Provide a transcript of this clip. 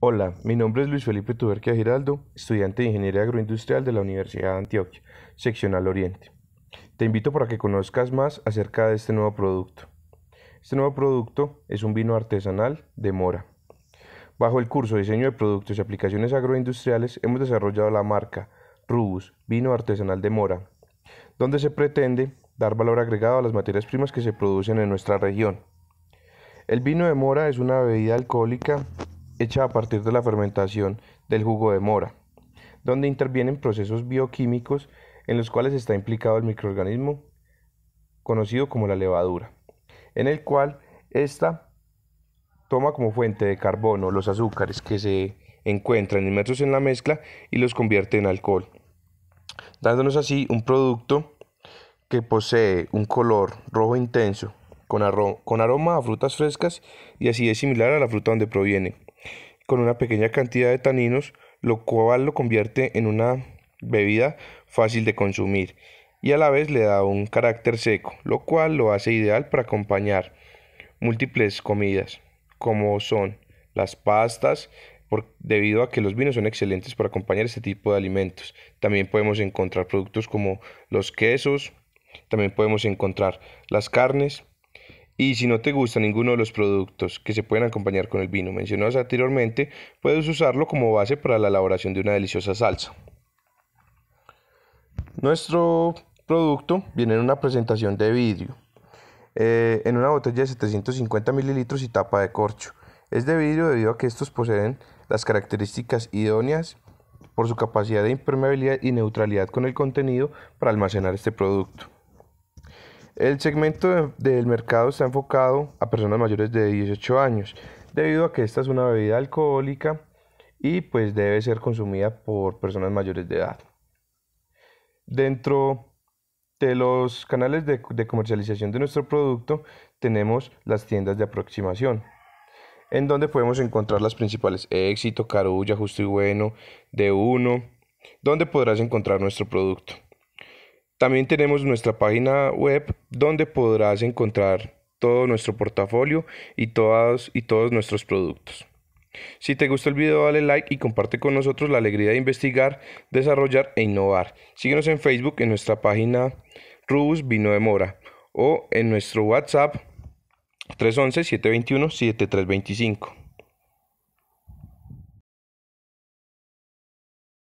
Hola, mi nombre es Luis Felipe Tuberquia Giraldo, estudiante de Ingeniería Agroindustrial de la Universidad de Antioquia, Seccional Oriente. Te invito para que conozcas más acerca de este nuevo producto. Este nuevo producto es un vino artesanal de mora. Bajo el curso Diseño de Productos y Aplicaciones Agroindustriales hemos desarrollado la marca Rubus Vino Artesanal de Mora, donde se pretende dar valor agregado a las materias primas que se producen en nuestra región. El vino de mora es una bebida alcohólica hecha a partir de la fermentación del jugo de mora, donde intervienen procesos bioquímicos en los cuales está implicado el microorganismo conocido como la levadura, en el cual ésta toma como fuente de carbono los azúcares que se encuentran inmersos en la mezcla y los convierte en alcohol, dándonos así un producto que posee un color rojo intenso con, aroma a frutas frescas y así es similar a la fruta donde proviene con una pequeña cantidad de taninos, lo cual lo convierte en una bebida fácil de consumir y a la vez le da un carácter seco, lo cual lo hace ideal para acompañar múltiples comidas, como son las pastas, debido a que los vinos son excelentes para acompañar este tipo de alimentos. También podemos encontrar productos como los quesos, también podemos encontrar las carnes y si no te gusta ninguno de los productos que se pueden acompañar con el vino mencionados anteriormente, puedes usarlo como base para la elaboración de una deliciosa salsa. Nuestro producto viene en una presentación de vidrio, eh, en una botella de 750 mililitros y tapa de corcho. Es de vidrio debido a que estos poseen las características idóneas por su capacidad de impermeabilidad y neutralidad con el contenido para almacenar este producto. El segmento del mercado está enfocado a personas mayores de 18 años, debido a que esta es una bebida alcohólica y pues debe ser consumida por personas mayores de edad. Dentro de los canales de, de comercialización de nuestro producto tenemos las tiendas de aproximación, en donde podemos encontrar las principales Éxito, Carulla, Justo y Bueno, de uno, donde podrás encontrar nuestro producto. También tenemos nuestra página web donde podrás encontrar todo nuestro portafolio y, y todos nuestros productos. Si te gustó el video dale like y comparte con nosotros la alegría de investigar, desarrollar e innovar. Síguenos en Facebook en nuestra página Rubus Vino de Mora o en nuestro WhatsApp 311-721-7325.